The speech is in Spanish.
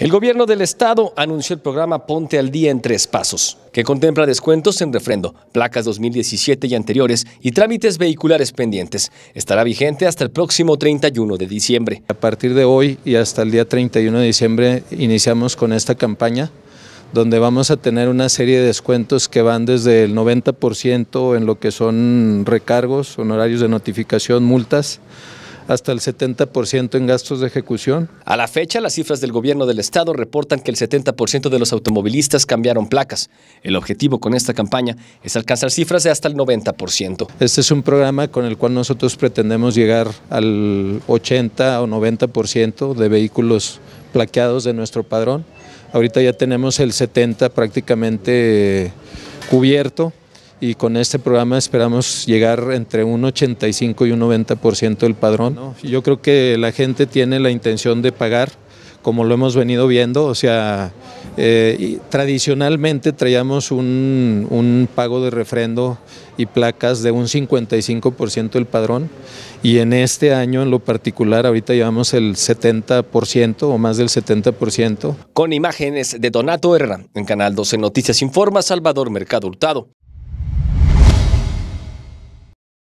El gobierno del estado anunció el programa Ponte al Día en tres pasos, que contempla descuentos en refrendo, placas 2017 y anteriores y trámites vehiculares pendientes. Estará vigente hasta el próximo 31 de diciembre. A partir de hoy y hasta el día 31 de diciembre iniciamos con esta campaña donde vamos a tener una serie de descuentos que van desde el 90% en lo que son recargos, honorarios de notificación, multas, hasta el 70% en gastos de ejecución. A la fecha, las cifras del gobierno del estado reportan que el 70% de los automovilistas cambiaron placas. El objetivo con esta campaña es alcanzar cifras de hasta el 90%. Este es un programa con el cual nosotros pretendemos llegar al 80 o 90% de vehículos plaqueados de nuestro padrón. Ahorita ya tenemos el 70 prácticamente cubierto y con este programa esperamos llegar entre un 85 y un 90% del padrón. Yo creo que la gente tiene la intención de pagar, como lo hemos venido viendo, o sea, eh, tradicionalmente traíamos un, pago de refrendo y placas de un 55% del padrón y en este año en lo particular ahorita llevamos el 70% o más del 70%. Con imágenes de Donato Herrera. en Canal 12 Noticias Informa Salvador Mercado Hurtado.